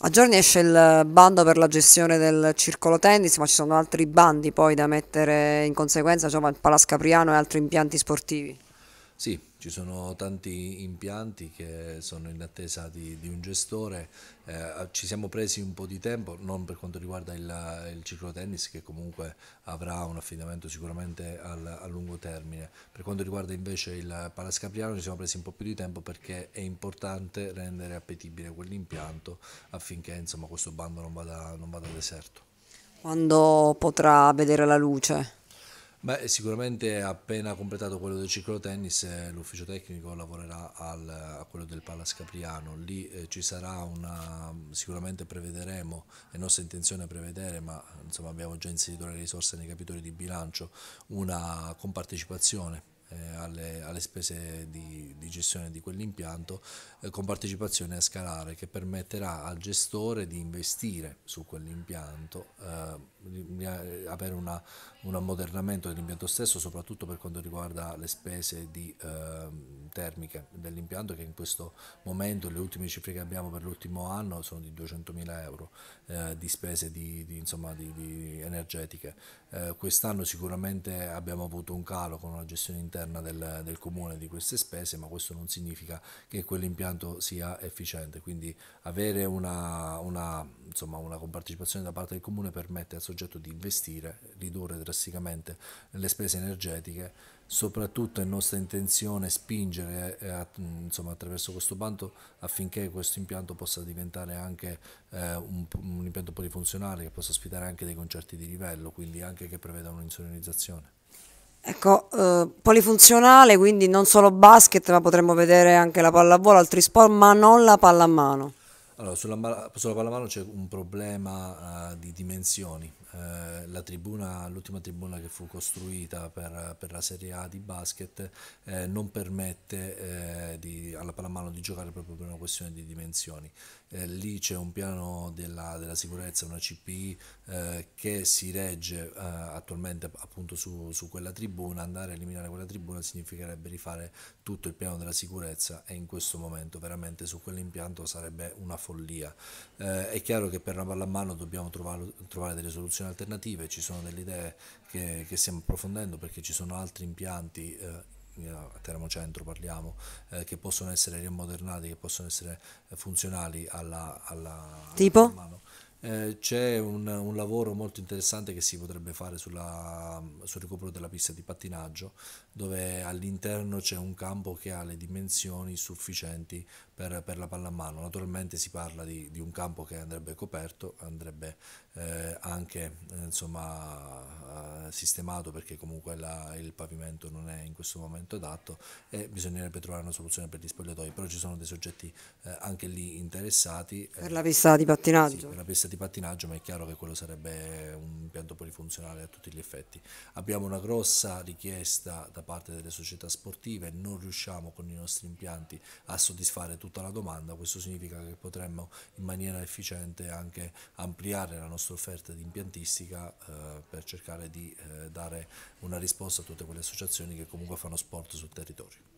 A giorni esce il bando per la gestione del circolo tennis, ma ci sono altri bandi poi da mettere in conseguenza, insomma, il Palas Capriano e altri impianti sportivi. Sì, ci sono tanti impianti che sono in attesa di, di un gestore, eh, ci siamo presi un po' di tempo, non per quanto riguarda il, il ciclotennis che comunque avrà un affidamento sicuramente al, a lungo termine, per quanto riguarda invece il Palascapriano ci siamo presi un po' più di tempo perché è importante rendere appetibile quell'impianto affinché insomma, questo bando non vada, non vada deserto. Quando potrà vedere la luce? Beh, sicuramente appena completato quello del ciclo tennis eh, l'ufficio tecnico lavorerà al, a quello del Palace Capriano, lì eh, ci sarà una, sicuramente prevederemo, è nostra intenzione prevedere, ma insomma abbiamo già inserito le risorse nei capitoli di bilancio, una compartecipazione eh, alle, alle, spese di, di, gestione di quell'impianto eh, con partecipazione a scalare che permetterà al gestore di investire su quell'impianto, eh, eh avere una, un ammodernamento dell'impianto stesso soprattutto per quanto riguarda le spese di, ehm, termiche dell'impianto che in questo momento le ultime cifre che abbiamo per l'ultimo anno sono di 200.000 euro eh, di spese di, insomma, energetiche. Eh, quest'anno sicuramente abbiamo avuto un calo con una gestione interna all'interno del, del, comune di queste spese, ma questo non significa che quell'impianto sia efficiente, quindi avere una, una, insomma, una compartecipazione da parte del comune permette al soggetto di investire, ridurre drasticamente le spese energetiche soprattutto è nostra intenzione spingere eh, insomma, attraverso questo bando affinché questo impianto possa diventare anche eh, un, un impianto polifunzionale che possa ospitare anche dei concerti di livello, quindi anche che preveda un'insonorizzazione. Ecco, eh, polifunzionale, quindi non solo basket, ma potremmo vedere anche la pallavolo, altri sport, ma non la pallamano. Allora, sulla, sulla pallamano c'è un problema uh, di dimensioni. Uh, la tribuna, l'ultima tribuna che fu costruita per, per la Serie A di basket eh, non permette eh, di, alla pallamano di giocare proprio per una questione di dimensioni. Eh, lì c'è un piano della, della sicurezza, una CPI eh, che si regge attualmente appunto su, su quella tribuna. Andare a eliminare quella tribuna significherebbe rifare tutto il piano della sicurezza e in questo momento veramente su quell'impianto sarebbe una forza follia. Eh, è chiaro che per la mano dobbiamo trovare, trovare, delle soluzioni alternative, ci sono delle idee che, che stiamo approfondendo perché ci sono altri impianti. Eh, a Termocentro parliamo, eh, che possono essere rimodernati, che possono essere eh, funzionali alla, alla, tipo? Alla eh, c'è un, un, lavoro molto interessante che si potrebbe fare sulla, sul recupero della pista di pattinaggio dove all'interno c'è un campo che ha le dimensioni sufficienti per, per la pallamano naturalmente si parla di, di, un campo che andrebbe coperto andrebbe eh, anche insomma, eh, sistemato perché comunque la, il pavimento non è in questo momento adatto e bisognerebbe trovare una soluzione per gli spogliatoi però ci sono dei soggetti eh, anche lì interessati per eh, la pista di pattinaggio sì, di pattinaggio, ma è chiaro che quello sarebbe un impianto polifunzionale a tutti gli effetti. Abbiamo una grossa richiesta da parte delle società sportive, non riusciamo con i nostri impianti a soddisfare tutta la domanda, questo significa che potremmo in maniera efficiente anche ampliare la nostra offerta di impiantistica eh, per cercare di eh, dare una risposta a tutte quelle associazioni che comunque fanno sport sul territorio.